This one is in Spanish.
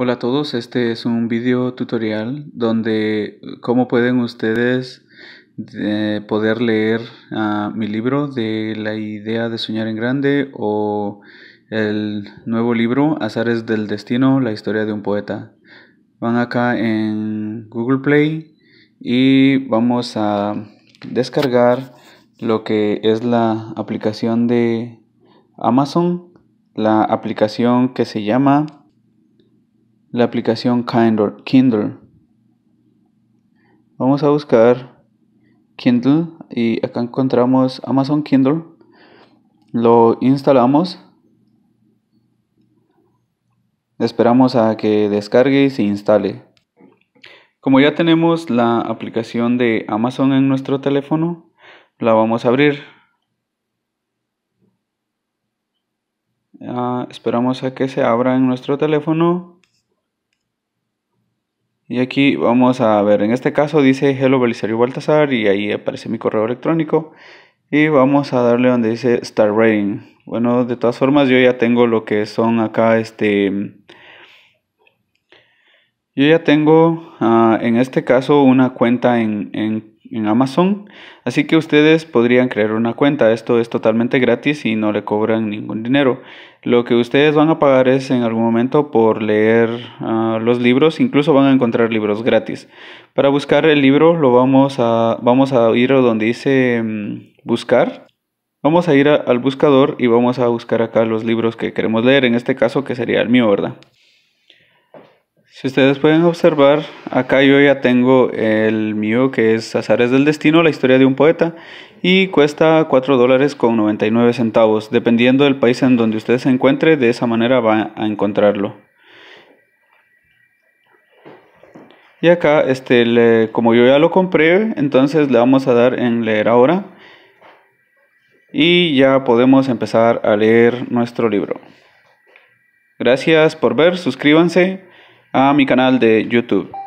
Hola a todos, este es un video tutorial donde eh, cómo pueden ustedes eh, poder leer ah, mi libro de la idea de soñar en grande o el nuevo libro Azares del Destino, la historia de un poeta. Van acá en Google Play y vamos a descargar lo que es la aplicación de Amazon, la aplicación que se llama la aplicación Kindle. Vamos a buscar Kindle y acá encontramos Amazon Kindle. Lo instalamos. Esperamos a que descargue y se instale. Como ya tenemos la aplicación de Amazon en nuestro teléfono, la vamos a abrir. Ah, esperamos a que se abra en nuestro teléfono. Y aquí vamos a ver, en este caso dice Hello Belisario Baltasar y ahí aparece mi correo electrónico. Y vamos a darle donde dice Star Rating. Bueno, de todas formas yo ya tengo lo que son acá este... Yo ya tengo ah, en este caso una cuenta en, en en Amazon. Así que ustedes podrían crear una cuenta. Esto es totalmente gratis y no le cobran ningún dinero. Lo que ustedes van a pagar es en algún momento por leer ah, los libros. Incluso van a encontrar libros gratis. Para buscar el libro lo vamos a, vamos a ir a donde dice mm, buscar. Vamos a ir al buscador y vamos a buscar acá los libros que queremos leer. En este caso que sería el mío, ¿verdad? Si ustedes pueden observar, acá yo ya tengo el mío que es Azares del Destino, la historia de un poeta, y cuesta 4 dólares con 99 centavos. Dependiendo del país en donde usted se encuentre, de esa manera va a encontrarlo. Y acá, este, como yo ya lo compré, entonces le vamos a dar en leer ahora. Y ya podemos empezar a leer nuestro libro. Gracias por ver, suscríbanse a mi canal de YouTube.